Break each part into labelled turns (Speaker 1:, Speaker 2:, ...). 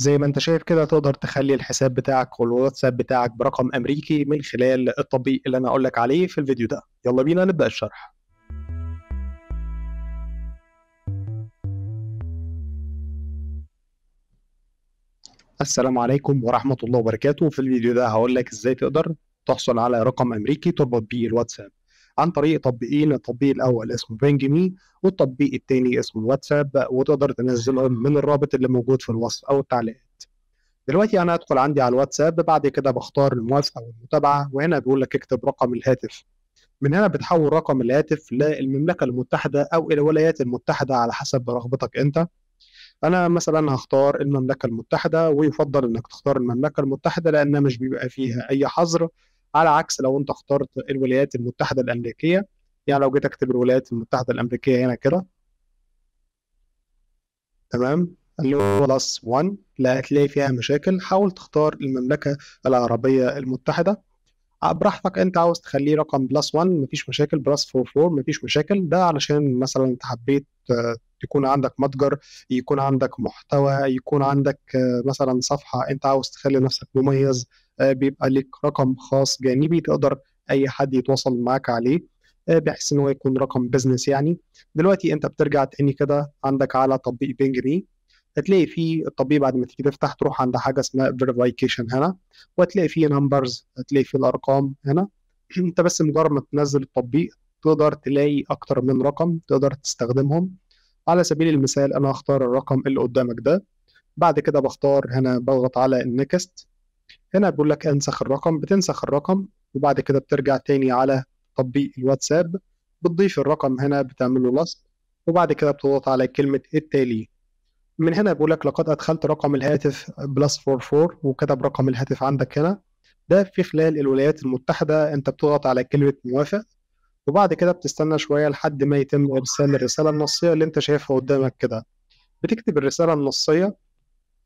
Speaker 1: زي ما انت شايف كده تقدر تخلي الحساب بتاعك والواتساب بتاعك برقم امريكي من خلال التطبيق اللي انا اقول لك عليه في الفيديو ده يلا بينا نبدا الشرح السلام عليكم ورحمة الله وبركاته في الفيديو ده هقول لك ازاي تقدر تحصل على رقم امريكي تربط بيه الواتساب عن طريق تطبيقين التطبيق الاول اسمه بينج مي والتطبيق الثاني اسمه واتساب وتقدر تنزلهم من الرابط اللي موجود في الوصف او التعليقات دلوقتي انا هدخل عندي على الواتساب بعد كده بختار الموافقه والمتابعه وهنا بيقول لك اكتب رقم الهاتف من هنا بتحول رقم الهاتف للمملكه المتحده او الولايات المتحده على حسب رغبتك انت انا مثلا هختار المملكه المتحده ويفضل انك تختار المملكه المتحده لان مش بيبقى فيها اي حظر على عكس لو انت اخترت الولايات المتحده الامريكيه يعني لو جيت اكتب الولايات المتحده الامريكيه هنا كده تمام اللي هو بلس 1 لا هتلاقي فيها مشاكل حاول تختار المملكه العربيه المتحده براحتك انت عاوز تخليه رقم بلس 1 مفيش مشاكل بلس 44 مفيش مشاكل ده علشان مثلا انت حبيت يكون آه، عندك متجر يكون عندك محتوى يكون عندك آه، مثلا صفحه انت عاوز تخلي نفسك مميز آه، بيبقى لك رقم خاص جانبي تقدر اي حد يتواصل معاك عليه آه، بحيث ان هو يكون رقم بزنس يعني دلوقتي انت بترجع تاني كده عندك على تطبيق بينج دي هتلاقي فيه التطبيق بعد ما تيجي تفتح تروح عند حاجه اسمها فيريفيكيشن هنا وهتلاقي فيه نمبرز هتلاقي فيه الارقام هنا انت بس مجرد ما تنزل التطبيق تقدر تلاقي اكتر من رقم تقدر تستخدمهم على سبيل المثال انا هختار الرقم اللي قدامك ده بعد كده بختار هنا بضغط على النكست هنا بيقول لك انسخ الرقم بتنسخ الرقم وبعد كده بترجع تاني على تطبيق الواتساب بتضيف الرقم هنا بتعمل له لصق وبعد كده بتضغط على كلمة التالي من هنا بيقول لك لقد أدخلت رقم الهاتف بلس 44 وكتب رقم الهاتف عندك هنا ده في خلال الولايات المتحدة أنت بتضغط على كلمة موافق وبعد كده بتستنى شوية لحد ما يتم إرسال الرسالة النصية اللي أنت شايفها قدامك كده بتكتب الرسالة النصية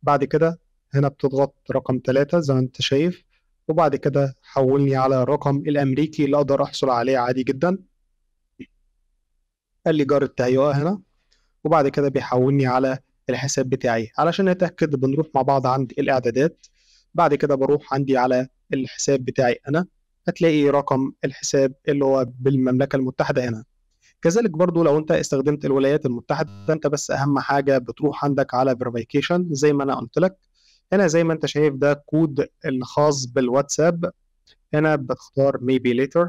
Speaker 1: بعد كده هنا بتضغط رقم 3 زي ما انت شايف وبعد كده حولني على الرقم الامريكي اللي اقدر احصل عليه عادي جدا قال لي جار التهيئه هنا وبعد كده بيحولني على الحساب بتاعي علشان نتاكد بنروح مع بعض عند الاعدادات بعد كده بروح عندي على الحساب بتاعي انا هتلاقي رقم الحساب اللي هو بالمملكه المتحده هنا كذلك برضو لو انت استخدمت الولايات المتحده انت بس اهم حاجه بتروح عندك على فيرفيكيشن زي ما انا قلت لك هنا زي ما انت شايف ده الكود الخاص بالواتساب هنا بتختار maybe later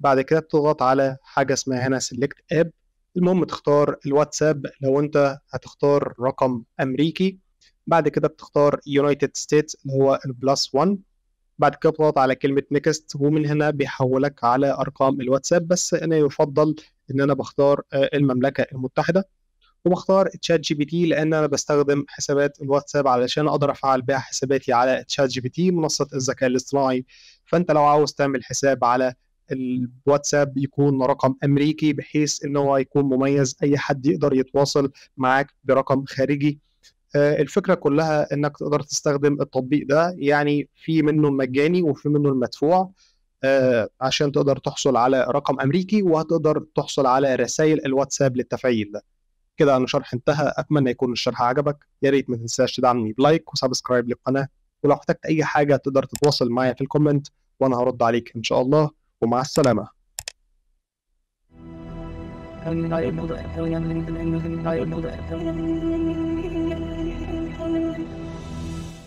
Speaker 1: بعد كده بتضغط على حاجة اسمها هنا select app المهم تختار الواتساب لو انت هتختار رقم امريكي بعد كده بتختار يونايتد ستيتس اللي هو البلس 1 بعد كده بتضغط على كلمة next ومن هنا بيحولك على أرقام الواتساب بس أنا يفضل إن أنا بختار آه، المملكة المتحدة وبختار تشات جي بي تي لان انا بستخدم حسابات الواتساب علشان اقدر افعل بها حساباتي على تشات جي بي تي منصه الذكاء الاصطناعي فانت لو عاوز تعمل حساب على الواتساب يكون رقم امريكي بحيث ان هو يكون مميز اي حد يقدر يتواصل معاك برقم خارجي آه، الفكره كلها انك تقدر تستخدم التطبيق ده يعني في منه المجاني وفي منه المدفوع آه، عشان تقدر تحصل على رقم امريكي وهتقدر تحصل على رسائل الواتساب للتفعيل ده كده أنا شرح انتهى أتمنى يكون الشرح عجبك يا ريت ما تنساش تدعمني بلايك وسبسكرايب للقناة ولو احتجت أي حاجة تقدر تتواصل معايا في الكومنت وأنا هرد عليك إن شاء الله ومع السلامة I'm